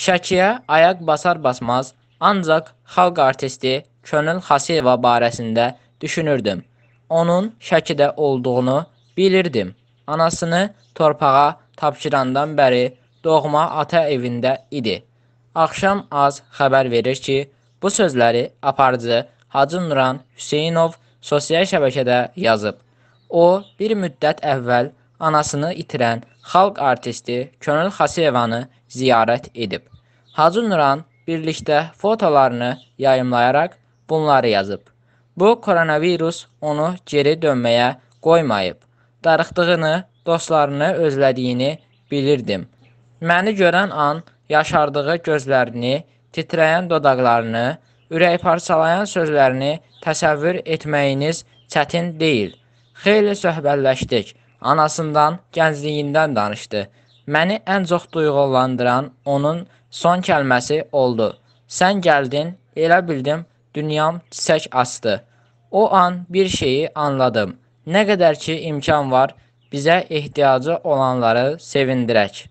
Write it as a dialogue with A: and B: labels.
A: Şəkiyə ayaq basar-basmaz ancaq xalq artisti Könül Xasiyeva barəsində düşünürdüm. Onun Şəkidə olduğunu bilirdim. Anasını torpağa tapşırandan bəri doğma ata evində idi. Axşam az xəbər verir ki, bu sözləri aparıcı Hacı Nuran Hüseynov sosial şəbəkədə yazıb. O, bir müddət əvvəl anasını itirən xalq artisti Könül Xaseyevanı ziyarət edib. Hacı Nuran birlikdə fotolarını yayımlayaraq bunları yazıb. Bu koronavirus onu geri dönməyə qoymayıb. Darıxdığını, dostlarını özlədiyini bilirdim. Məni görən an yaşardığı gözlərini, titrəyən dodaqlarını, ürək parçalayan sözlərini təsəvvür etməyiniz çətin deyil. Xeyli söhbətləşdik anasından, gəncliyindən danışdı. Məni ən çox duyğulandıran onun son kəlməsi oldu. Sən gəldin, elə bildim dünyam çiçək açdı. O an bir şeyi anladım. Nə qədər ki imkan var, bizə ehtiyacı olanları sevindirək.